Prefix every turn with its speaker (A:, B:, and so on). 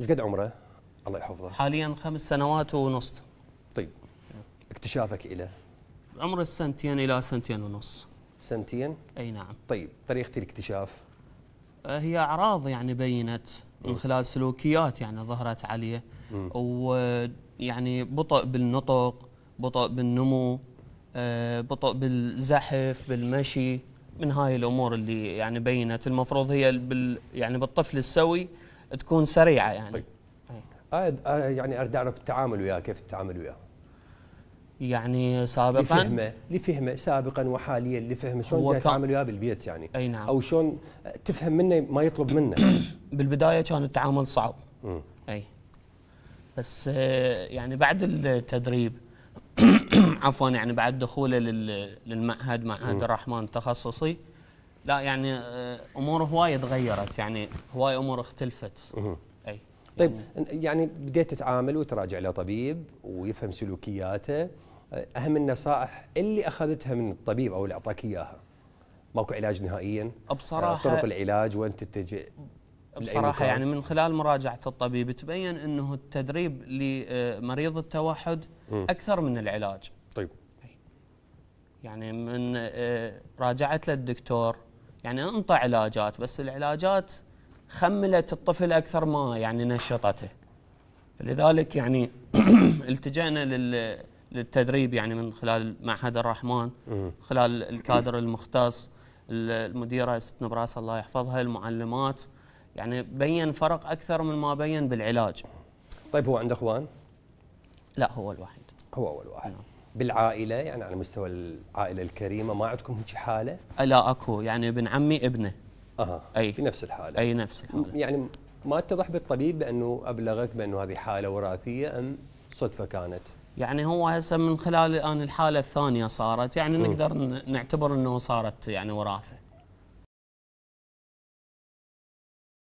A: ايش قد عمره؟ الله يحفظه حاليا خمس سنوات ونص طيب اكتشافك الى عمر السنتين الى سنتين ونص سنتين؟ اي نعم طيب طريقه الاكتشاف؟ آه، هي اعراض يعني بينت من خلال سلوكيات يعني ظهرت عليه يعني بطء بالنطق بطء بالنمو آه، بطء بالزحف بالمشي من هاي الامور اللي يعني بينت المفروض هي بال يعني بالطفل السوي تكون سريعه يعني طيب.
B: إيه. آه،, آه يعني اريد اعرف التعامل وياه كيف التعامل وياه
A: يعني سابقا لفهمه
B: لفهمه سابقا وحاليا لفهمه شلون جاي تعامل وياه
A: بالبيت يعني اي نعم او شلون تفهم منه ما يطلب منه بالبدايه كان التعامل صعب اي بس آه، يعني بعد التدريب عفوا يعني بعد دخوله للمعهد معهد الرحمن التخصصي لا يعني آه، امور هواي تغيرت يعني هواي امور اختلفت اي
B: طيب يعني, يعني بديت تتعامل وتراجع لطبيب ويفهم سلوكياته آه، اهم النصائح اللي اخذتها من الطبيب او اللي اعطاك اياها ماكو علاج نهائيا آه، بصراحه طرق العلاج وين تتجه بصراحه يعني
A: من خلال مراجعه الطبيب تبين انه التدريب لمريض التوحد اكثر من العلاج طيب يعني من راجعت للدكتور يعني انطى علاجات بس العلاجات خملت الطفل اكثر ما يعني نشطته فلذلك يعني التجأنا لل للتدريب يعني من خلال معهد الرحمن خلال الكادر المختص المديره ست نبراس الله يحفظها المعلمات يعني بين فرق اكثر من ما بين بالعلاج طيب هو عنده اخوان؟ لا هو الوحيد هو اول
B: واحد نعم. بالعائله يعني على مستوى العائله الكريمه ما عندكم هيك حاله؟ أه، لا اكو يعني ابن عمي ابنه اها اي في نفس الحاله اي نفس الحاله يعني ما اتضح بالطبيب بانه ابلغك بانه هذه حاله وراثيه ام صدفه كانت؟
A: يعني هو هسه من خلال الان الحاله الثانيه صارت يعني م. نقدر نعتبر انه صارت يعني وراثه.